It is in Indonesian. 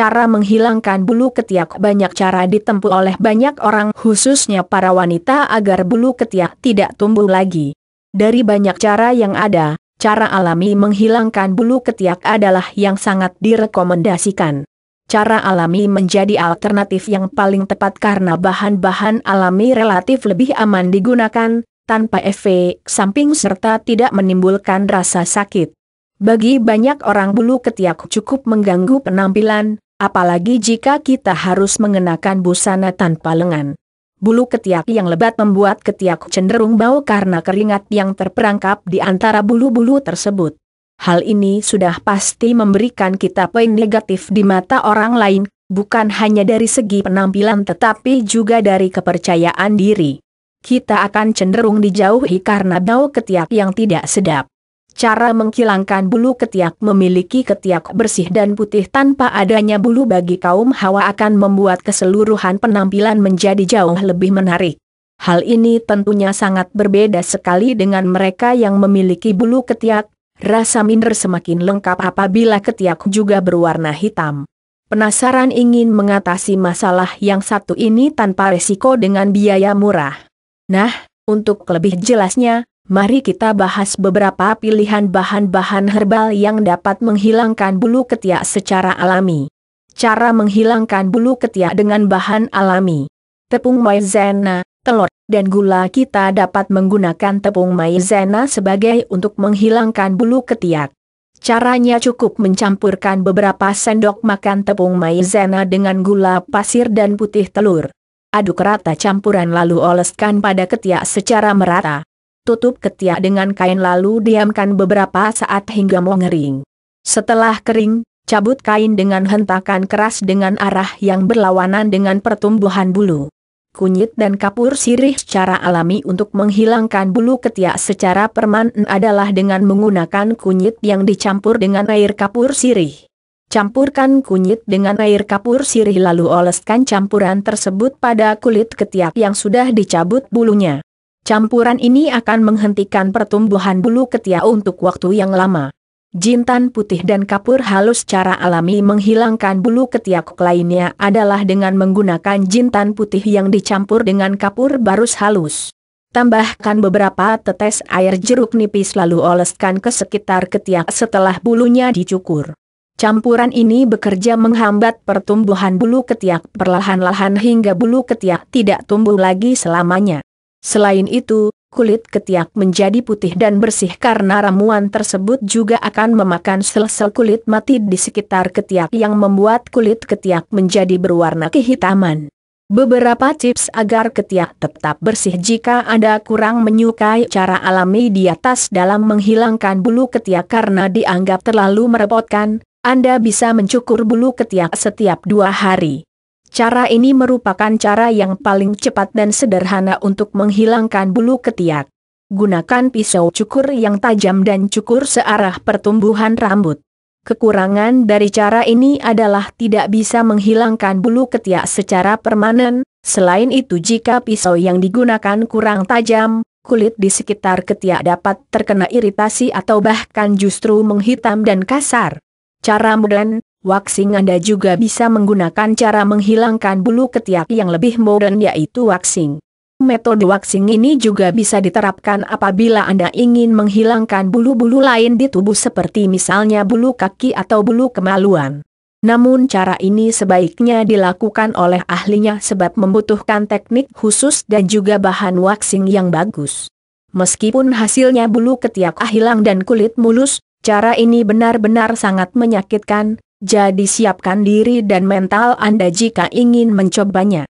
cara menghilangkan bulu ketiak banyak cara ditempuh oleh banyak orang khususnya para wanita agar bulu ketiak tidak tumbuh lagi. Dari banyak cara yang ada, cara alami menghilangkan bulu ketiak adalah yang sangat direkomendasikan. Cara alami menjadi alternatif yang paling tepat karena bahan-bahan alami relatif lebih aman digunakan, tanpa efek samping serta tidak menimbulkan rasa sakit. Bagi banyak orang bulu ketiak cukup mengganggu penampilan, apalagi jika kita harus mengenakan busana tanpa lengan. Bulu ketiak yang lebat membuat ketiak cenderung bau karena keringat yang terperangkap di antara bulu-bulu tersebut. Hal ini sudah pasti memberikan kita poin negatif di mata orang lain, bukan hanya dari segi penampilan tetapi juga dari kepercayaan diri. Kita akan cenderung dijauhi karena bau ketiak yang tidak sedap. Cara menghilangkan bulu ketiak memiliki ketiak bersih dan putih tanpa adanya bulu bagi kaum hawa akan membuat keseluruhan penampilan menjadi jauh lebih menarik. Hal ini tentunya sangat berbeda sekali dengan mereka yang memiliki bulu ketiak, rasa minder semakin lengkap apabila ketiak juga berwarna hitam. Penasaran ingin mengatasi masalah yang satu ini tanpa resiko dengan biaya murah. Nah, untuk lebih jelasnya, mari kita bahas beberapa pilihan bahan-bahan herbal yang dapat menghilangkan bulu ketiak secara alami. Cara menghilangkan bulu ketiak dengan bahan alami. Tepung maizena, telur, dan gula kita dapat menggunakan tepung maizena sebagai untuk menghilangkan bulu ketiak. Caranya cukup mencampurkan beberapa sendok makan tepung maizena dengan gula pasir dan putih telur. Aduk rata campuran lalu oleskan pada ketiak secara merata tutup ketiak dengan kain lalu diamkan beberapa saat hingga mengering. Setelah kering, cabut kain dengan hentakan keras dengan arah yang berlawanan dengan pertumbuhan bulu. Kunyit dan kapur sirih secara alami untuk menghilangkan bulu ketiak secara permanen adalah dengan menggunakan kunyit yang dicampur dengan air kapur sirih. Campurkan kunyit dengan air kapur sirih lalu oleskan campuran tersebut pada kulit ketiak yang sudah dicabut bulunya. Campuran ini akan menghentikan pertumbuhan bulu ketiak untuk waktu yang lama. Jintan putih dan kapur halus secara alami menghilangkan bulu ketiak lainnya adalah dengan menggunakan jintan putih yang dicampur dengan kapur barus halus. Tambahkan beberapa tetes air jeruk nipis lalu oleskan ke sekitar ketiak setelah bulunya dicukur. Campuran ini bekerja menghambat pertumbuhan bulu ketiak perlahan-lahan hingga bulu ketiak tidak tumbuh lagi selamanya. Selain itu, kulit ketiak menjadi putih dan bersih karena ramuan tersebut juga akan memakan sel-sel kulit mati di sekitar ketiak yang membuat kulit ketiak menjadi berwarna kehitaman. Beberapa tips agar ketiak tetap bersih jika Anda kurang menyukai cara alami di atas dalam menghilangkan bulu ketiak karena dianggap terlalu merepotkan, Anda bisa mencukur bulu ketiak setiap dua hari. Cara ini merupakan cara yang paling cepat dan sederhana untuk menghilangkan bulu ketiak. Gunakan pisau cukur yang tajam dan cukur searah pertumbuhan rambut. Kekurangan dari cara ini adalah tidak bisa menghilangkan bulu ketiak secara permanen, selain itu jika pisau yang digunakan kurang tajam, kulit di sekitar ketiak dapat terkena iritasi atau bahkan justru menghitam dan kasar. Cara modern, Waxing Anda juga bisa menggunakan cara menghilangkan bulu ketiak yang lebih modern yaitu waxing. Metode waxing ini juga bisa diterapkan apabila Anda ingin menghilangkan bulu-bulu lain di tubuh seperti misalnya bulu kaki atau bulu kemaluan. Namun cara ini sebaiknya dilakukan oleh ahlinya sebab membutuhkan teknik khusus dan juga bahan waxing yang bagus. Meskipun hasilnya bulu ketiak hilang dan kulit mulus, cara ini benar-benar sangat menyakitkan, jadi siapkan diri dan mental Anda jika ingin mencobanya.